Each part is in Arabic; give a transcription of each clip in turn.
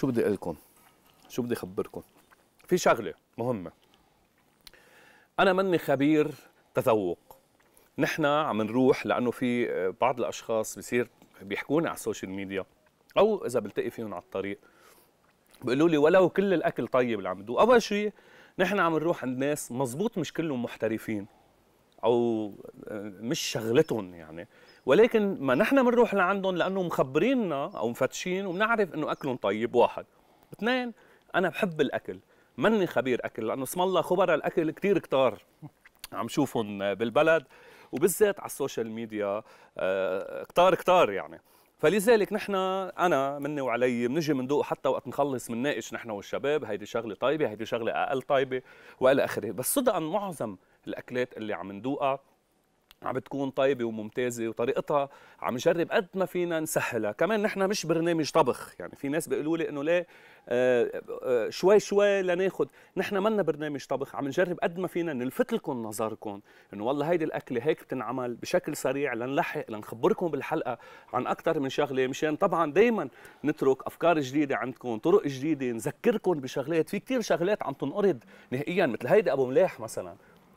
شو بدي اقول لكم شو بدي اخبركم في شغله مهمه انا مني خبير تذوق نحن عم نروح لانه في آه، بعض الاشخاص بصير بيحكوني على السوشيال ميديا او اذا بلتقي فيهم على الطريق بيقولوا لي ولو كل الاكل طيب اللي عم بدو اول شيء نحن عم نروح عند ناس مزبوط مش كلهم محترفين او آه، مش شغلتهم يعني ولكن ما نحن بنروح لعندهم لانه مخبريننا او مفتشين وبنعرف انه اكلهم طيب واحد اثنين انا بحب الاكل ماني خبير اكل لانه اسم الله خبراء الاكل كثير كتار عم شوفهم بالبلد وبالذات على السوشيال ميديا آه، كتار كتار يعني فلذلك نحن انا مني وعلي بنجي بندوق حتى وقت نخلص بنناقش نحن والشباب هيدي شغله طيبه هيدي شغله اقل طيبه والى اخره بس صدقا معظم الاكلات اللي عم ندوقها عم بتكون طيبه وممتازه وطريقتها عم نجرب قد ما فينا نسهلها كمان نحن مش برنامج طبخ يعني في ناس بيقولوا لي انه ليه آه، آه، شوي شوي لناخد نحن منا برنامج طبخ عم نجرب قد ما فينا نلفت لكم نظركم انه والله هيدي الاكله هيك بتنعمل بشكل سريع لنلحق لنخبركم بالحلقه عن اكثر من شغله مشان طبعا دائما نترك افكار جديده عندكم طرق جديده نذكركم بشغلات في كثير شغلات عم تنقرض نهائيا مثل هيدي ابو ملاح مثلا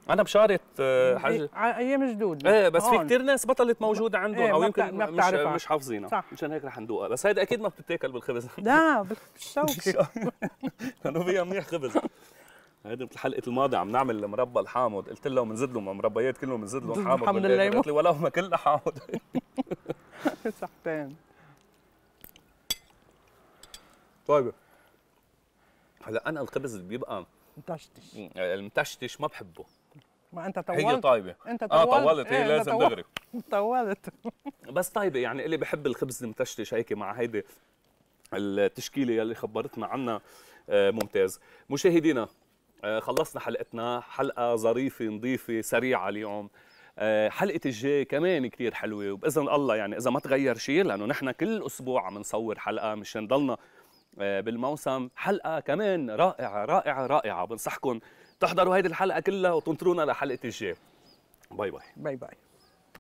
انا بشارت آه، حاجه على ايام جدود ايه بس هون. في كثير ناس بطلت موجوده عندهم ايه او يمكن ما مش مش حافظينها صح مشان هيك رح ندوقها بس هيدا اكيد ما بتتاكل بالخبز لا بالشوكه لانه فيها منيح خبز هيدي مثل حلقه الماضي عم نعمل المربى الحامض قلت له بنزيد لهم مربيات كلهم بنزيد لهم حامض الحمد لله قلت لي ولو ما كلها حامض صحتين طيب هلا انا الخبز اللي بيبقى متشتش المتشتش ما بحبه ما انت طولت هي طيبه انت آه، طولت اه طولت هي إيه لازم دغري طولت بس طيبه يعني اللي بحب الخبز المتشتش هيك مع هيدي التشكيله يلي خبرتنا عنها آه، ممتاز مشاهدينا آه، خلصنا حلقتنا حلقه ظريفه نظيفه سريعه اليوم حلقه الجاي كمان كثير حلوه وباذن الله يعني اذا ما تغير شيء لانه نحن كل اسبوع عم نصور حلقه مشان ضلنا آه، بالموسم حلقه كمان رائعه رائعه رائعه بنصحكم تحضروا هيدي الحلقه كلها وتنطرونا لحلقه الجاي باي باي باي باي